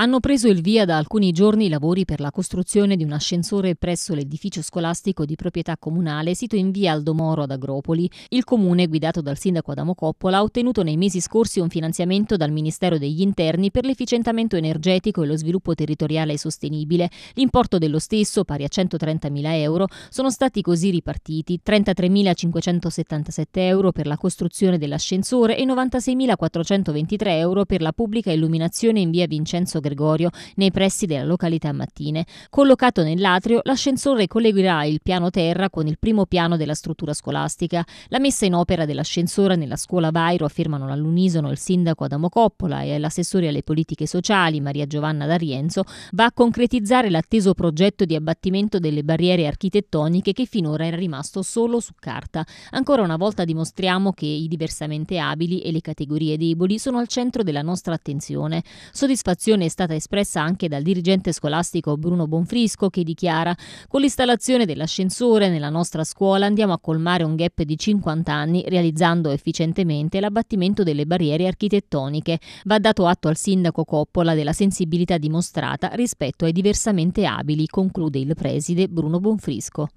Hanno preso il via da alcuni giorni i lavori per la costruzione di un ascensore presso l'edificio scolastico di proprietà comunale sito in via Aldomoro ad Agropoli. Il comune, guidato dal sindaco Adamo Coppola, ha ottenuto nei mesi scorsi un finanziamento dal Ministero degli Interni per l'efficientamento energetico e lo sviluppo territoriale sostenibile. L'importo dello stesso, pari a 130.000 euro, sono stati così ripartiti 33.577 euro per la costruzione dell'ascensore e 96.423 euro per la pubblica illuminazione in via Vincenzo Gregorio, nei pressi della località Mattine. Collocato nell'atrio, l'ascensore collegherà il piano terra con il primo piano della struttura scolastica. La messa in opera dell'ascensore nella scuola Vairo affermano all'unisono il sindaco Adamo Coppola e l'assessore alle politiche sociali Maria Giovanna D'Arienzo, va a concretizzare l'atteso progetto di abbattimento delle barriere architettoniche che finora era rimasto solo su carta. Ancora una volta dimostriamo che i diversamente abili e le categorie deboli sono al centro della nostra attenzione. Soddisfazione è stata espressa anche dal dirigente scolastico Bruno Bonfrisco che dichiara con l'installazione dell'ascensore nella nostra scuola andiamo a colmare un gap di 50 anni realizzando efficientemente l'abbattimento delle barriere architettoniche. Va dato atto al sindaco Coppola della sensibilità dimostrata rispetto ai diversamente abili, conclude il preside Bruno Bonfrisco.